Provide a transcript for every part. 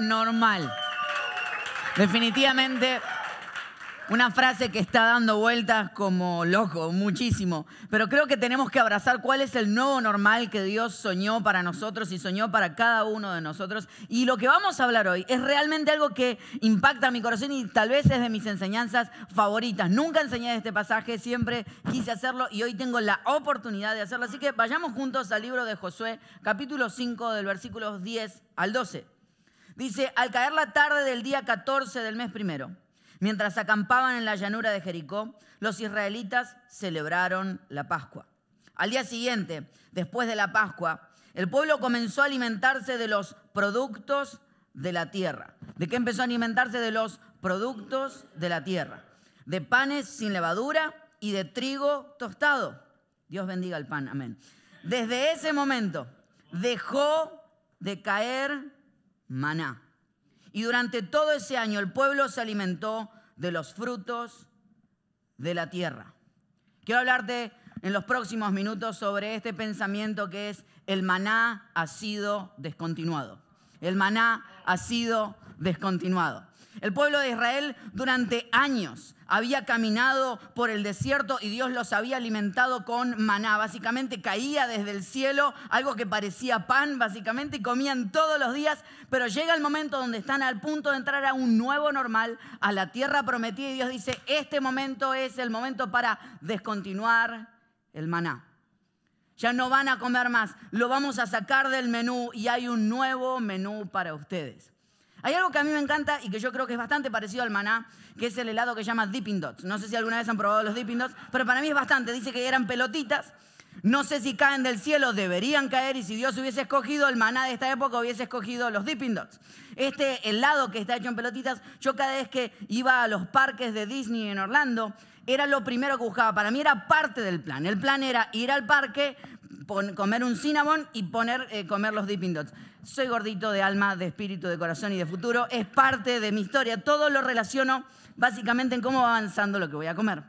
normal. Definitivamente una frase que está dando vueltas como loco, muchísimo. Pero creo que tenemos que abrazar cuál es el nuevo normal que Dios soñó para nosotros y soñó para cada uno de nosotros. Y lo que vamos a hablar hoy es realmente algo que impacta mi corazón y tal vez es de mis enseñanzas favoritas. Nunca enseñé este pasaje, siempre quise hacerlo y hoy tengo la oportunidad de hacerlo. Así que vayamos juntos al libro de Josué, capítulo 5, del versículo 10 al 12. Dice, al caer la tarde del día 14 del mes primero, mientras acampaban en la llanura de Jericó, los israelitas celebraron la Pascua. Al día siguiente, después de la Pascua, el pueblo comenzó a alimentarse de los productos de la tierra. ¿De qué empezó a alimentarse? De los productos de la tierra. De panes sin levadura y de trigo tostado. Dios bendiga el pan, amén. Desde ese momento dejó de caer maná. Y durante todo ese año el pueblo se alimentó de los frutos de la tierra. Quiero hablarte en los próximos minutos sobre este pensamiento que es el maná ha sido descontinuado. El maná ha sido descontinuado. El pueblo de Israel durante años había caminado por el desierto y Dios los había alimentado con maná. Básicamente caía desde el cielo algo que parecía pan, básicamente y comían todos los días, pero llega el momento donde están al punto de entrar a un nuevo normal, a la tierra prometida y Dios dice, este momento es el momento para descontinuar el maná. Ya no van a comer más, lo vamos a sacar del menú y hay un nuevo menú para ustedes. Hay algo que a mí me encanta y que yo creo que es bastante parecido al maná, que es el helado que se llama Dipping Dots. No sé si alguna vez han probado los Dipping Dots, pero para mí es bastante. Dice que eran pelotitas. No sé si caen del cielo, deberían caer y si Dios hubiese escogido el maná de esta época, hubiese escogido los Dipping Dots. Este helado que está hecho en pelotitas, yo cada vez que iba a los parques de Disney en Orlando, era lo primero que buscaba. Para mí era parte del plan. El plan era ir al parque, comer un cinnamon y eh, comer los Dipping Dots. Soy gordito de alma, de espíritu, de corazón y de futuro. Es parte de mi historia. Todo lo relaciono básicamente en cómo va avanzando lo que voy a comer.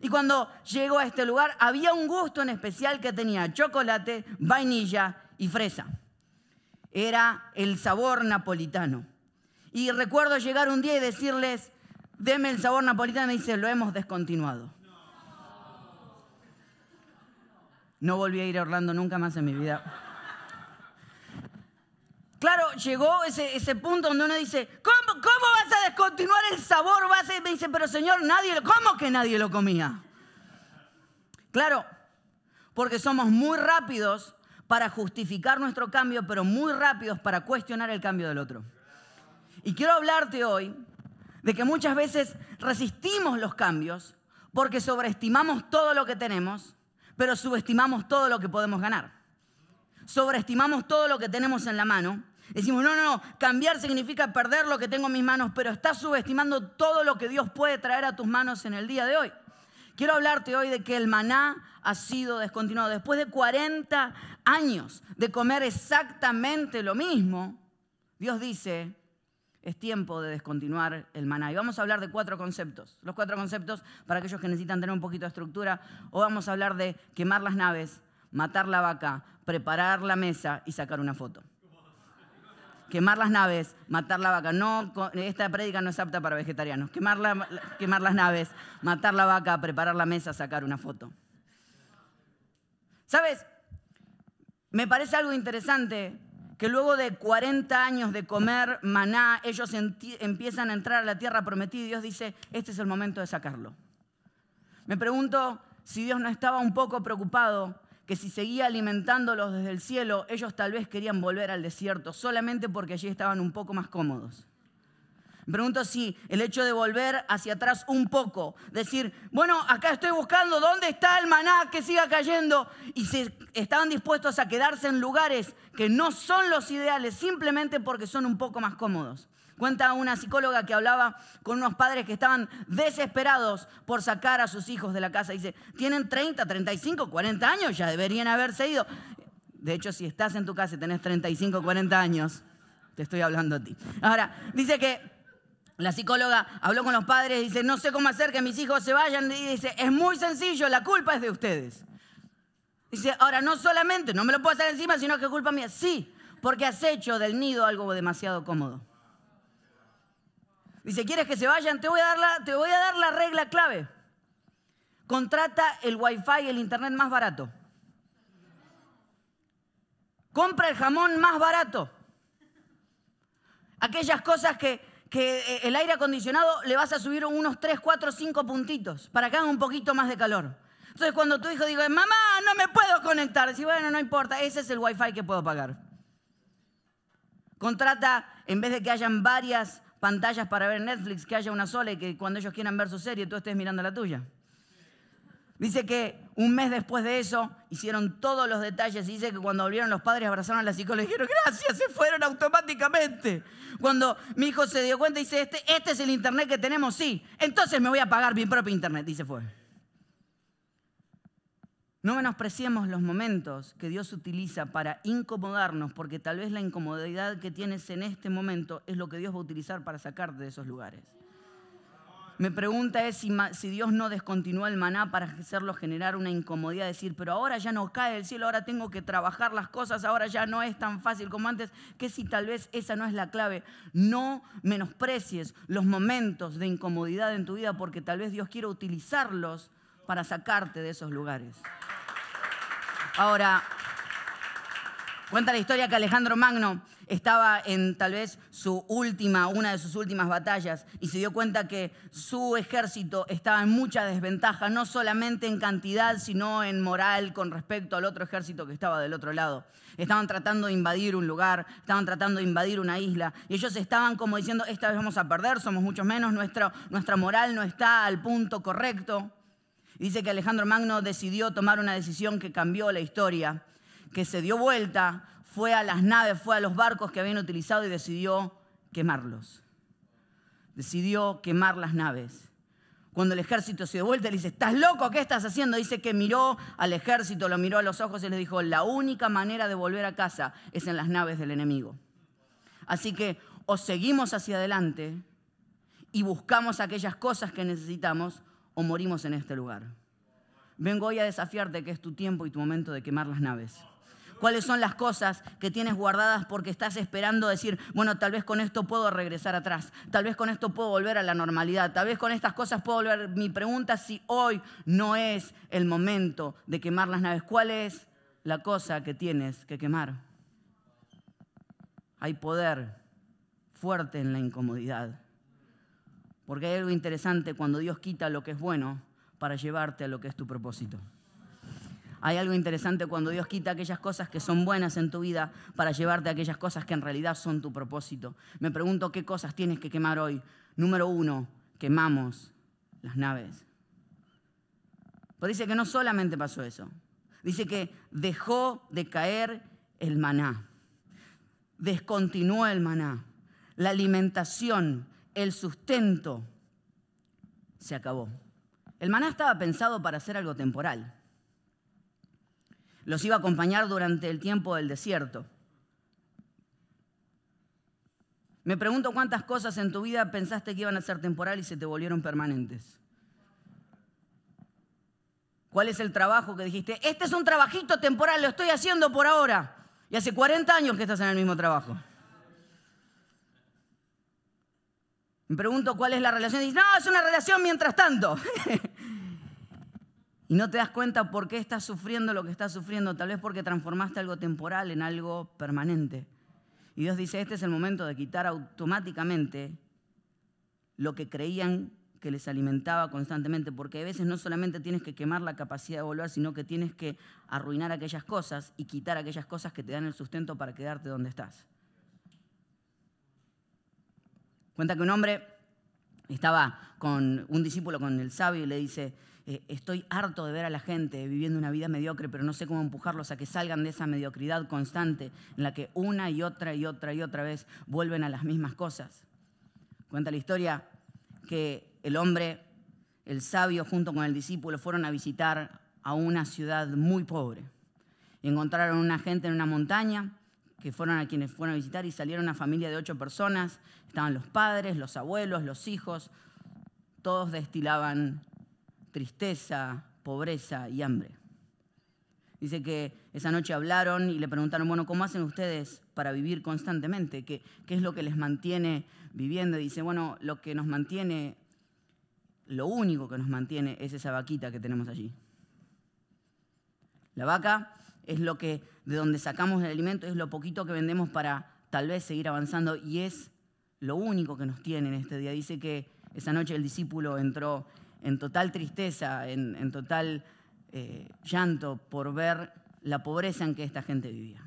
Y cuando llego a este lugar, había un gusto en especial que tenía chocolate, vainilla y fresa. Era el sabor napolitano. Y recuerdo llegar un día y decirles, deme el sabor napolitano. Y me dice, lo hemos descontinuado. No volví a ir a Orlando nunca más en mi vida. Claro, llegó ese, ese punto donde uno dice, ¿cómo, vas a descontinuar el sabor? Vas me dice, pero señor, nadie, ¿cómo que nadie lo comía? Claro, porque somos muy rápidos para justificar nuestro cambio, pero muy rápidos para cuestionar el cambio del otro. Y quiero hablarte hoy de que muchas veces resistimos los cambios porque sobreestimamos todo lo que tenemos, pero subestimamos todo lo que podemos ganar sobreestimamos todo lo que tenemos en la mano. Decimos, no, no, no, cambiar significa perder lo que tengo en mis manos, pero estás subestimando todo lo que Dios puede traer a tus manos en el día de hoy. Quiero hablarte hoy de que el maná ha sido descontinuado. Después de 40 años de comer exactamente lo mismo, Dios dice, es tiempo de descontinuar el maná. Y vamos a hablar de cuatro conceptos. Los cuatro conceptos para aquellos que necesitan tener un poquito de estructura. O vamos a hablar de quemar las naves, matar la vaca, preparar la mesa y sacar una foto. Quemar las naves, matar la vaca. No, esta prédica no es apta para vegetarianos. quemar las naves, matar la vaca, preparar la mesa, sacar una foto. ¿Sabes? Me parece algo interesante que luego de 40 años de comer maná, ellos empiezan a entrar a la tierra prometida y Dios dice, este es el momento de sacarlo. Me pregunto si Dios no estaba un poco preocupado que si seguía alimentándolos desde el cielo, ellos tal vez querían volver al desierto, solamente porque allí estaban un poco más cómodos. Me pregunto si el hecho de volver hacia atrás un poco, decir, bueno, acá estoy buscando dónde está el maná que siga cayendo, y si estaban dispuestos a quedarse en lugares que no son los ideales simplemente porque son un poco más cómodos. Cuenta una psicóloga que hablaba con unos padres que estaban desesperados por sacar a sus hijos de la casa. Dice, tienen 30, 35, 40 años, ya deberían haberse ido. De hecho, si estás en tu casa y tenés 35, 40 años, te estoy hablando a ti. Ahora, dice que la psicóloga habló con los padres, dice, no sé cómo hacer que mis hijos se vayan. Y dice, es muy sencillo, la culpa es de ustedes. Dice, ahora no solamente no me lo puedo hacer encima, sino que es culpa mía. Sí, porque has hecho del nido algo demasiado cómodo. Dice, ¿quieres que se vayan? Te voy a dar la, te voy a dar la regla clave. Contrata el wifi, el internet más barato. Compra el jamón más barato. Aquellas cosas que, que eh, el aire acondicionado le vas a subir unos 3, 4, 5 puntitos para que haga un poquito más de calor. Entonces cuando tu hijo diga, mamá, no me puedo conectar, si bueno, no importa, ese es el wifi que puedo pagar. Contrata, en vez de que hayan varias pantallas para ver Netflix, que haya una sola y que cuando ellos quieran ver su serie tú estés mirando la tuya. Dice que un mes después de eso hicieron todos los detalles y dice que cuando volvieron los padres abrazaron a la psicóloga y dijeron, gracias, se fueron automáticamente. Cuando mi hijo se dio cuenta, dice, este, este es el internet que tenemos, sí. Entonces me voy a pagar mi propio internet y se fue. No menospreciemos los momentos que Dios utiliza para incomodarnos, porque tal vez la incomodidad que tienes en este momento es lo que Dios va a utilizar para sacarte de esos lugares. Me pregunta es si, Dios no descontinúa el maná para hacerlo generar una incomodidad, decir, pero ahora ya no cae el cielo, ahora tengo que trabajar las cosas, ahora ya no es tan fácil como antes, que si tal vez esa no es la clave. No menosprecies los momentos de incomodidad en tu vida porque tal vez Dios quiera utilizarlos para sacarte de esos lugares. Ahora, cuenta la historia que Alejandro Magno estaba en tal vez su última, una de sus últimas batallas y se dio cuenta que su ejército estaba en mucha desventaja, no solamente en cantidad, sino en moral con respecto al otro ejército que estaba del otro lado. Estaban tratando de invadir un lugar, estaban tratando de invadir una isla y ellos estaban como diciendo, esta vez vamos a perder, somos muchos menos, nuestra, nuestra moral no está al punto correcto. Dice que Alejandro Magno decidió tomar una decisión que cambió la historia, que se dio vuelta, fue a las naves, fue a los barcos que habían utilizado y decidió quemarlos. Decidió quemar las naves. Cuando el ejército se dio vuelta, le dice, ¿estás loco? ¿Qué estás haciendo? Dice que miró al ejército, lo miró a los ojos y le dijo, la única manera de volver a casa es en las naves del enemigo. Así que o seguimos hacia adelante y buscamos aquellas cosas que necesitamos, o morimos en este lugar. Vengo hoy a desafiarte que es tu tiempo y tu momento de quemar las naves. ¿Cuáles son las cosas que tienes guardadas porque estás esperando decir, bueno, tal vez con esto puedo regresar atrás, tal vez con esto puedo volver a la normalidad, tal vez con estas cosas puedo volver? Mi pregunta si hoy no es el momento de quemar las naves. ¿Cuál es la cosa que tienes que quemar? Hay poder fuerte en la incomodidad. Porque hay algo interesante cuando Dios quita lo que es bueno para llevarte a lo que es tu propósito. Hay algo interesante cuando Dios quita aquellas cosas que son buenas en tu vida para llevarte a aquellas cosas que en realidad son tu propósito. Me pregunto qué cosas tienes que quemar hoy. Número uno, quemamos las naves. Pero pues dice que no solamente pasó eso. Dice que dejó de caer el maná. Descontinuó el maná. La alimentación el sustento se acabó. El maná estaba pensado para hacer algo temporal. Los iba a acompañar durante el tiempo del desierto. Me pregunto cuántas cosas en tu vida pensaste que iban a ser temporal y se te volvieron permanentes. ¿Cuál es el trabajo que dijiste? Este es un trabajito temporal, lo estoy haciendo por ahora. Y hace 40 años que estás en el mismo trabajo. pregunto cuál es la relación. Y dice, no, es una relación mientras tanto. y no te das cuenta por qué estás sufriendo lo que estás sufriendo. Tal vez porque transformaste algo temporal en algo permanente. Y Dios dice, este es el momento de quitar automáticamente lo que creían que les alimentaba constantemente, porque a veces no solamente tienes que quemar la capacidad de volver, sino que tienes que arruinar aquellas cosas y quitar aquellas cosas que te dan el sustento para quedarte donde estás. Cuenta que un hombre estaba con un discípulo, con el sabio, y le dice, eh, estoy harto de ver a la gente viviendo una vida mediocre, pero no sé cómo empujarlos a que salgan de esa mediocridad constante en la que una y otra y otra y otra vez vuelven a las mismas cosas. Cuenta la historia que el hombre, el sabio, junto con el discípulo, fueron a visitar a una ciudad muy pobre. encontraron a una gente en una montaña que fueron a quienes fueron a visitar y salieron una familia de ocho personas. Estaban los padres, los abuelos, los hijos. Todos destilaban tristeza, pobreza y hambre. Dice que esa noche hablaron y le preguntaron, bueno, ¿cómo hacen ustedes para vivir constantemente? ¿Qué, es lo que les mantiene viviendo? Dice, bueno, lo que nos mantiene, lo único que nos mantiene es esa vaquita que tenemos allí. La vaca es lo que, de donde sacamos el alimento, es lo poquito que vendemos para tal vez seguir avanzando y es lo único que nos tiene en este día. Dice que esa noche el discípulo entró en total tristeza, en, total eh, llanto por ver la pobreza en que esta gente vivía.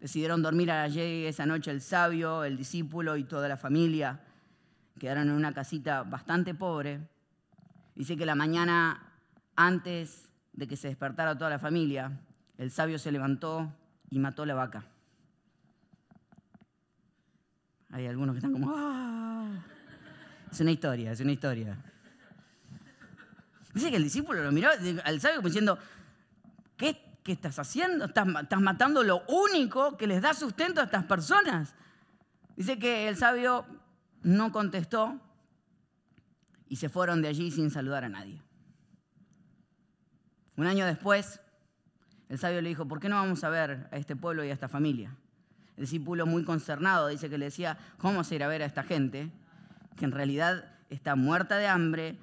Decidieron dormir allí esa noche el sabio, el discípulo y toda la familia. Quedaron en una casita bastante pobre. Dice que la mañana antes de que se despertara toda la familia, el sabio se levantó y mató la vaca. Hay algunos que están como, ah". Es una historia, es una historia. Dice que el discípulo lo miró al sabio como diciendo, ¿qué, estás haciendo? estás matando lo único que les da sustento a estas personas. Dice que el sabio no contestó y se fueron de allí sin saludar a nadie. Un año después, el sabio le dijo, ¿por qué no vamos a ver a este pueblo y a esta familia? El discípulo muy concernado dice que le decía, ¿cómo se irá a ver a esta gente? Que en realidad está muerta de hambre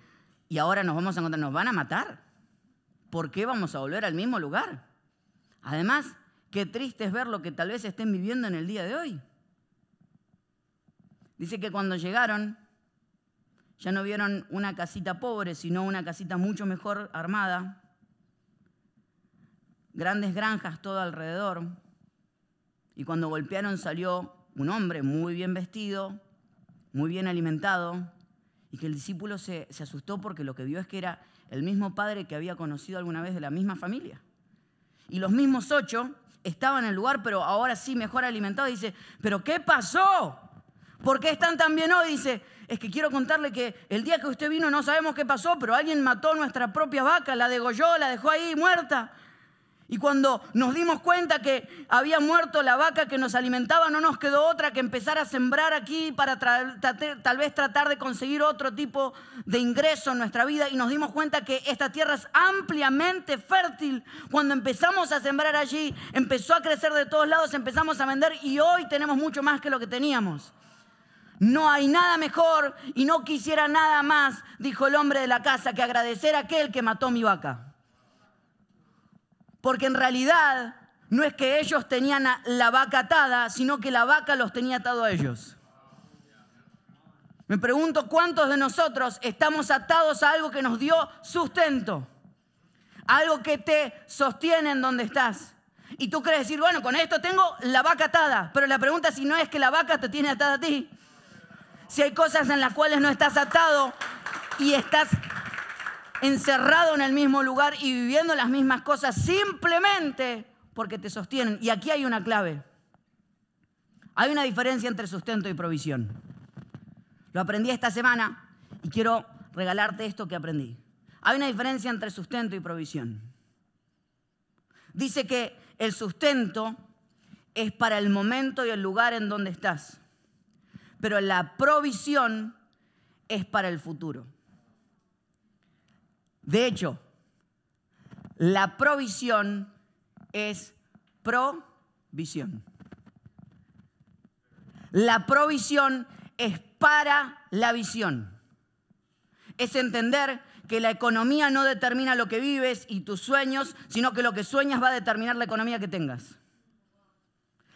y ahora nos vamos a encontrar, nos van a matar. ¿Por qué vamos a volver al mismo lugar? Además, qué triste es ver lo que tal vez estén viviendo en el día de hoy. Dice que cuando llegaron, ya no vieron una casita pobre, sino una casita mucho mejor armada, grandes granjas todo alrededor. Y cuando golpearon salió un hombre muy bien vestido, muy bien alimentado, y que el discípulo se, asustó porque lo que vio es que era el mismo padre que había conocido alguna vez de la misma familia. Y los mismos ocho estaban en el lugar, pero ahora sí mejor alimentados. Dice, ¿pero qué pasó? ¿Por qué están tan bien hoy? Dice, es que quiero contarle que el día que usted vino no sabemos qué pasó, pero alguien mató nuestra propia vaca, la degolló, la dejó ahí muerta. Y cuando nos dimos cuenta que había muerto la vaca que nos alimentaba, no nos quedó otra que empezar a sembrar aquí para tal vez tratar de conseguir otro tipo de ingreso en nuestra vida. Y nos dimos cuenta que esta tierra es ampliamente fértil. Cuando empezamos a sembrar allí, empezó a crecer de todos lados, empezamos a vender y hoy tenemos mucho más que lo que teníamos. No hay nada mejor y no quisiera nada más, dijo el hombre de la casa, que agradecer a aquel que mató mi vaca porque en realidad no es que ellos tenían la vaca atada, sino que la vaca los tenía atado a ellos. Me pregunto cuántos de nosotros estamos atados a algo que nos dio sustento, algo que te sostiene en donde estás. Y tú crees decir, bueno, con esto tengo la vaca atada, pero la pregunta si no es que la vaca te tiene atada a ti. Si hay cosas en las cuales no estás atado y estás encerrado en el mismo lugar y viviendo las mismas cosas simplemente porque te sostienen. Y aquí hay una clave. Hay una diferencia entre sustento y provisión. Lo aprendí esta semana y quiero regalarte esto que aprendí. Hay una diferencia entre sustento y provisión. Dice que el sustento es para el momento y el lugar en donde estás, pero la provisión es para el futuro. De hecho, la provisión es provisión. La provisión es para la visión. Es entender que la economía no determina lo que vives y tus sueños, sino que lo que sueñas va a determinar la economía que tengas.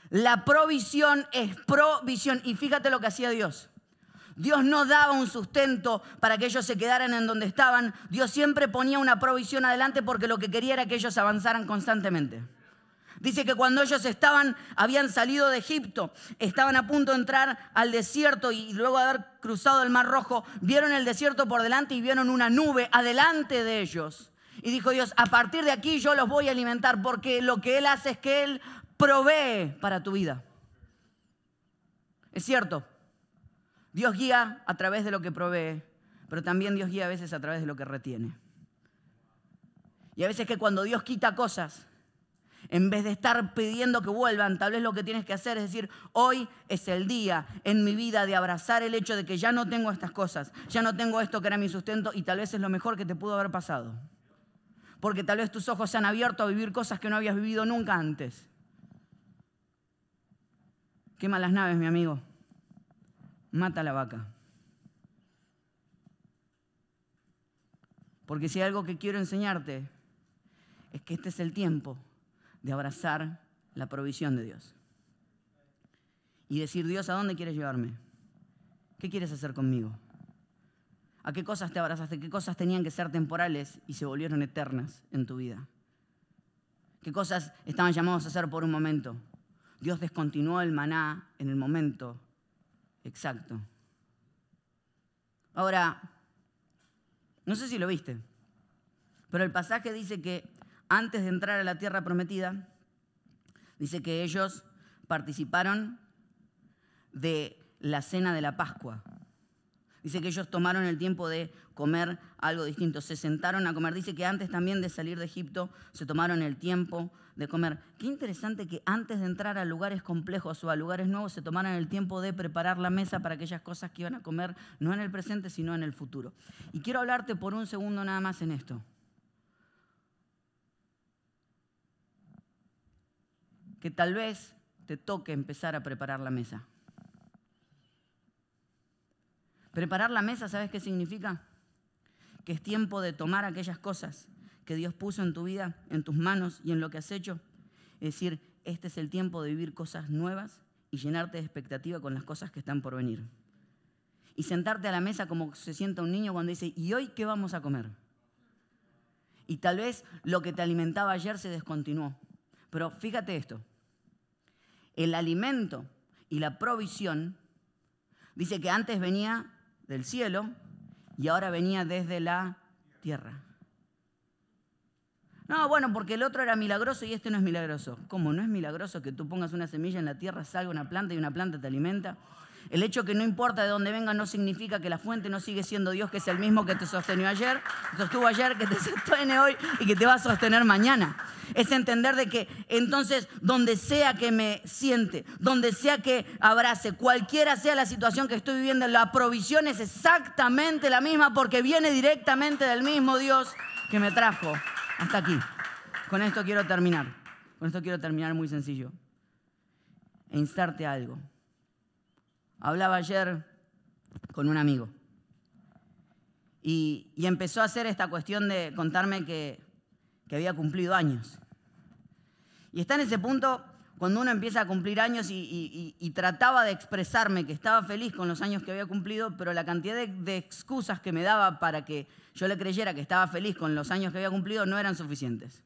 La provisión es provisión. Y fíjate lo que hacía Dios. Dios no daba un sustento para que ellos se quedaran en donde estaban. Dios siempre ponía una provisión adelante porque lo que quería era que ellos avanzaran constantemente. Dice que cuando ellos estaban, habían salido de Egipto, estaban a punto de entrar al desierto y luego de haber cruzado el Mar Rojo, vieron el desierto por delante y vieron una nube adelante de ellos. Y dijo Dios, a partir de aquí yo los voy a alimentar porque lo que Él hace es que Él provee para tu vida. Es cierto, Dios guía a través de lo que provee, pero también Dios guía a veces a través de lo que retiene. Y a veces que cuando Dios quita cosas, en vez de estar pidiendo que vuelvan, tal vez lo que tienes que hacer es decir, hoy es el día en mi vida de abrazar el hecho de que ya no tengo estas cosas, ya no tengo esto que era mi sustento y tal vez es lo mejor que te pudo haber pasado. Porque tal vez tus ojos se han abierto a vivir cosas que no habías vivido nunca antes. Qué malas naves, mi amigo mata la vaca. Porque si hay algo que quiero enseñarte es que este es el tiempo de abrazar la provisión de Dios. Y decir, Dios, ¿a dónde quieres llevarme? ¿Qué quieres hacer conmigo? ¿A qué cosas te abrazaste? ¿Qué cosas tenían que ser temporales y se volvieron eternas en tu vida? ¿Qué cosas estaban llamados a hacer por un momento? Dios descontinuó el maná en el momento Exacto. Ahora, no sé si lo viste, pero el pasaje dice que antes de entrar a la tierra prometida, dice que ellos participaron de la cena de la Pascua. Dice que ellos tomaron el tiempo de comer algo distinto, se sentaron a comer. Dice que antes también de salir de Egipto se tomaron el tiempo de comer. Qué interesante que antes de entrar a lugares complejos o a lugares nuevos se tomaran el tiempo de preparar la mesa para aquellas cosas que iban a comer, no en el presente, sino en el futuro. Y quiero hablarte por un segundo nada más en esto. Que tal vez te toque empezar a preparar la mesa. Preparar la mesa, ¿sabes qué significa? Que es tiempo de tomar aquellas cosas que Dios puso en tu vida, en tus manos y en lo que has hecho. Es decir, este es el tiempo de vivir cosas nuevas y llenarte de expectativa con las cosas que están por venir. Y sentarte a la mesa como se sienta un niño cuando dice, ¿y hoy qué vamos a comer? Y tal vez lo que te alimentaba ayer se descontinuó. Pero fíjate esto, el alimento y la provisión dice que antes venía del cielo y ahora venía desde la tierra. No, bueno, porque el otro era milagroso y este no es milagroso. ¿Cómo? ¿No es milagroso que tú pongas una semilla en la tierra, salga una planta y una planta te alimenta? El hecho que no importa de dónde venga no significa que la fuente no sigue siendo Dios, que es el mismo que te sostenió ayer, que sostuvo ayer, que te sostiene hoy y que te va a sostener mañana. Es entender de que entonces donde sea que me siente, donde sea que abrace, cualquiera sea la situación que estoy viviendo, la provisión es exactamente la misma porque viene directamente del mismo Dios que me trajo. Hasta aquí. Con esto quiero terminar. Con esto quiero terminar muy sencillo. E instarte algo. Hablaba ayer con un amigo. Y, empezó a hacer esta cuestión de contarme que, que había cumplido años. Y está en ese punto cuando uno empieza a cumplir años y, trataba de expresarme que estaba feliz con los años que había cumplido, pero la cantidad de, excusas que me daba para que yo le creyera que estaba feliz con los años que había cumplido no eran suficientes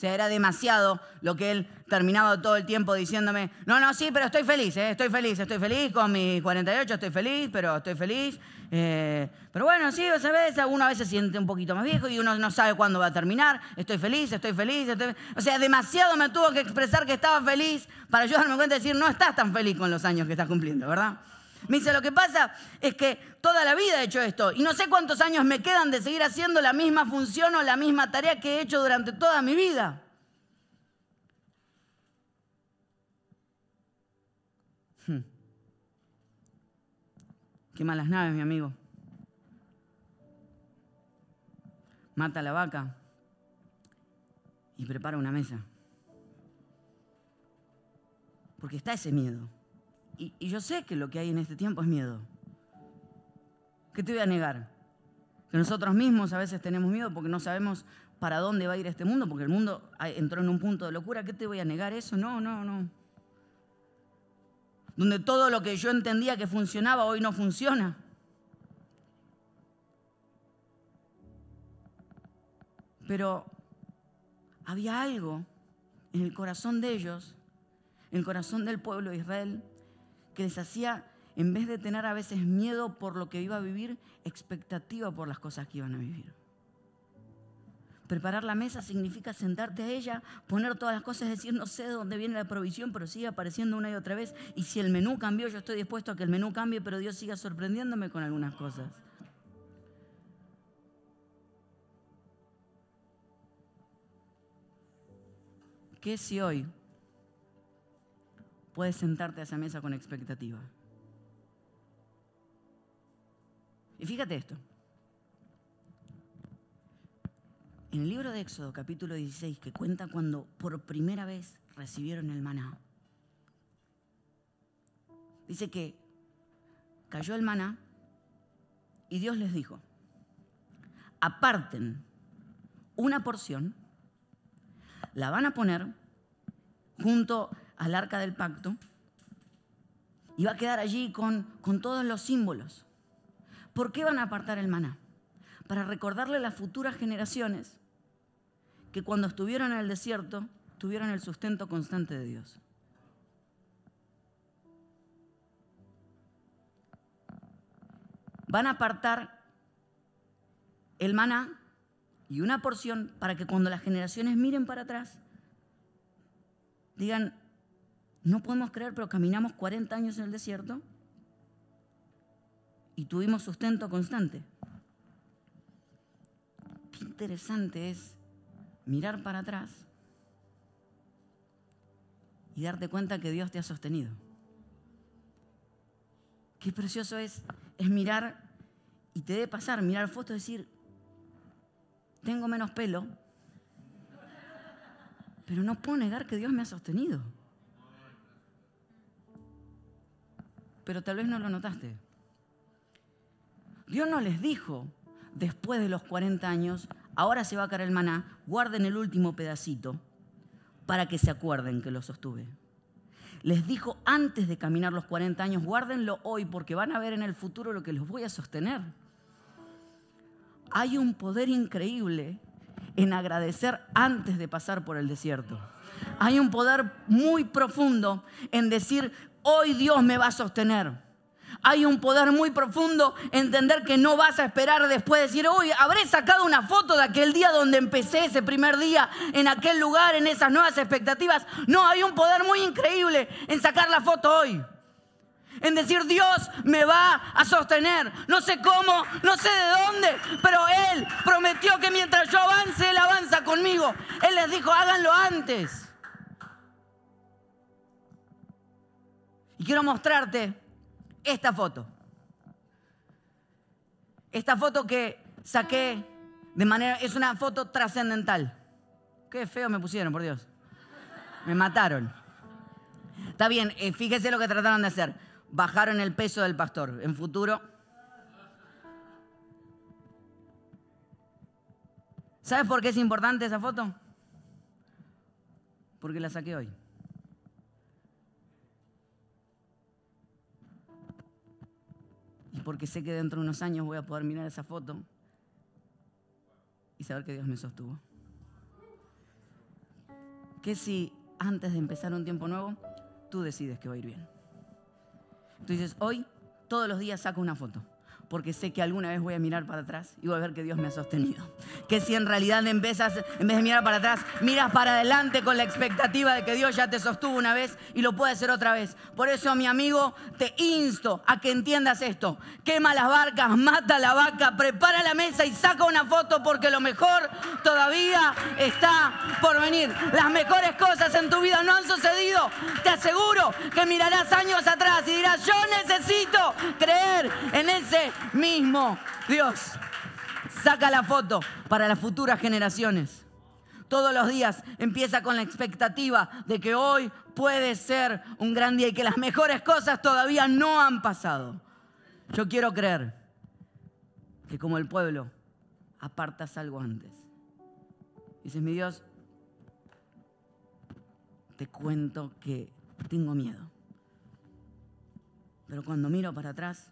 sea, era demasiado lo que él terminaba todo el tiempo diciéndome, no, no, sí, pero estoy feliz, eh, estoy feliz, estoy feliz con mis 48, estoy feliz, pero estoy feliz. Eh, pero bueno, sí, ¿sabes? Uno a veces se siente un poquito más viejo y uno no sabe cuándo va a terminar, estoy feliz, estoy feliz, estoy... O sea, demasiado me tuvo que expresar que estaba feliz para yo darme cuenta de decir, no estás tan feliz con los años que estás cumpliendo, ¿verdad? Me dice, lo que pasa es que toda la vida he hecho esto y no sé cuántos años me quedan de seguir haciendo la misma función o la misma tarea que he hecho durante toda mi vida. Hmm. Qué malas naves, mi amigo. Mata la vaca y prepara una mesa. Porque está ese miedo. y yo sé que lo que hay en este tiempo es miedo. ¿Qué te voy a negar? Que nosotros mismos a veces tenemos miedo porque no sabemos para dónde va a ir este mundo, porque el mundo entró en un punto de locura. ¿Qué te voy a negar eso? No, no, no. Donde todo lo que yo entendía que funcionaba hoy no funciona. Pero había algo en el corazón de ellos, en el corazón del pueblo de Israel, que les hacía en vez de tener a veces miedo por lo que iba a vivir, expectativa por las cosas que iban a vivir. Preparar la mesa significa sentarte a ella, poner todas las cosas, decir no sé de dónde viene la provisión, pero sigue apareciendo una y otra vez. Y si el menú cambió, yo estoy dispuesto a que el menú cambie, pero Dios siga sorprendiéndome con algunas cosas. ¿Qué si hoy puedes sentarte a esa mesa con expectativa? Y fíjate esto. En el libro de Éxodo, capítulo 16, que cuenta cuando por primera vez recibieron el maná, dice que cayó el maná y Dios les dijo, aparten una porción, la van a poner junto al arca del pacto y va a quedar allí con, con todos los símbolos. ¿Por qué van a apartar el maná? Para recordarle a las futuras generaciones que cuando estuvieron en el desierto tuvieron el sustento constante de Dios. Van a apartar el maná y una porción para que cuando las generaciones miren para atrás digan, no podemos creer, pero caminamos 40 años en el desierto y tuvimos sustento constante. Qué interesante es mirar para atrás y darte cuenta que Dios te ha sostenido. Qué precioso es, mirar y te debe pasar, mirar fotos y decir, tengo menos pelo, pero no puedo negar que Dios me ha sostenido. Pero tal vez no lo notaste. Dios no les dijo, después de los 40 años, ahora se va a caer el maná, guarden el último pedacito para que se acuerden que lo sostuve. Les dijo antes de caminar los 40 años, guárdenlo hoy porque van a ver en el futuro lo que los voy a sostener. Hay un poder increíble en agradecer antes de pasar por el desierto. Hay un poder muy profundo en decir, hoy Dios me va a sostener. Hay un poder muy profundo, entender que no vas a esperar después, de decir, hoy habré sacado una foto de aquel día donde empecé ese primer día, en aquel lugar, en esas nuevas expectativas. No, hay un poder muy increíble en sacar la foto hoy. En decir, Dios me va a sostener. No sé cómo, no sé de dónde, pero Él prometió que mientras yo avance, Él avanza conmigo. Él les dijo, háganlo antes. Y quiero mostrarte esta foto. Esta foto que saqué de manera... Es una foto trascendental. Qué feo me pusieron, por Dios. Me mataron. Está bien, eh, fíjese lo que trataron de hacer. Bajaron el peso del pastor. En futuro... ¿Sabes por qué es importante esa foto? Porque la saqué hoy. y porque sé que dentro de unos años voy a poder mirar esa foto y saber que Dios me sostuvo. Que si antes de empezar un tiempo nuevo, tú decides que va a ir bien. Tú dices, hoy todos los días saco una foto porque sé que alguna vez voy a mirar para atrás y voy a ver que Dios me ha sostenido. Que si en realidad empezas, en vez de mirar para atrás, miras para adelante con la expectativa de que Dios ya te sostuvo una vez y lo puede hacer otra vez. Por eso, mi amigo, te insto a que entiendas esto. Quema las barcas, mata la vaca, prepara la mesa y saca una foto porque lo mejor todavía está por venir. Las mejores cosas en tu vida no han sucedido. Te aseguro que mirarás años atrás y dirás, yo necesito creer en ese mismo Dios. Saca la foto para las futuras generaciones. Todos los días empieza con la expectativa de que hoy puede ser un gran día y que las mejores cosas todavía no han pasado. Yo quiero creer que como el pueblo apartas algo antes. Dices, mi Dios, te cuento que tengo miedo. Pero cuando miro para atrás,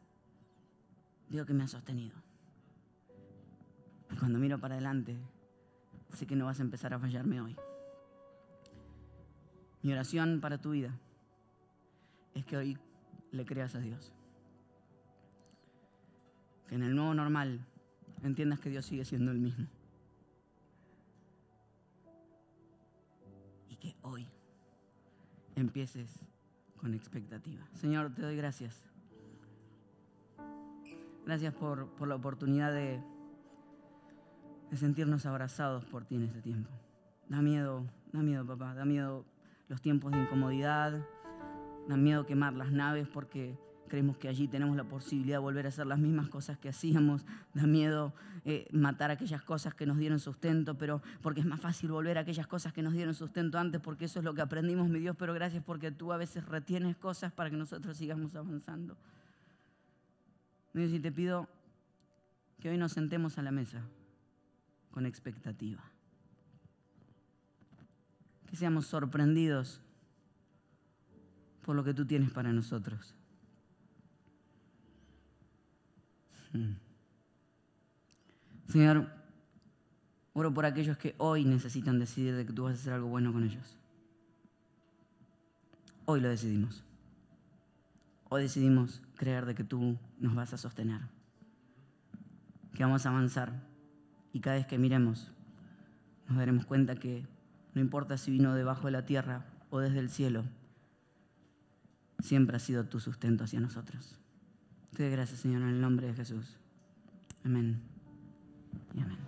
digo que me ha sostenido. cuando miro para adelante, sé que no vas a empezar a fallarme hoy. Mi oración para tu vida es que hoy le creas a Dios. Que en el nuevo normal entiendas que Dios sigue siendo el mismo. Y que hoy empieces con expectativa. Señor, te doy gracias. Gracias por, por la oportunidad de, de sentirnos abrazados por ti en este tiempo. Da miedo, da miedo, papá, da miedo los tiempos de incomodidad, da miedo quemar las naves porque creemos que allí tenemos la posibilidad de volver a hacer las mismas cosas que hacíamos, da miedo eh, matar aquellas cosas que nos dieron sustento, pero porque es más fácil volver a aquellas cosas que nos dieron sustento antes, porque eso es lo que aprendimos, mi Dios, pero gracias porque tú a veces retienes cosas para que nosotros sigamos avanzando. Dios, y te pido que hoy nos sentemos a la mesa con expectativa. Que seamos sorprendidos por lo que tú tienes para nosotros. Hmm. Señor, oro por aquellos que hoy necesitan decidir de que tú vas a hacer algo bueno con ellos. Hoy lo decidimos. ¿O decidimos creer de que tú nos vas a sostener? Que vamos a avanzar y cada vez que miremos nos daremos cuenta que no importa si vino debajo de la tierra o desde el cielo, siempre ha sido tu sustento hacia nosotros. Te doy gracias, Señor, en el nombre de Jesús. Amén. Y amén.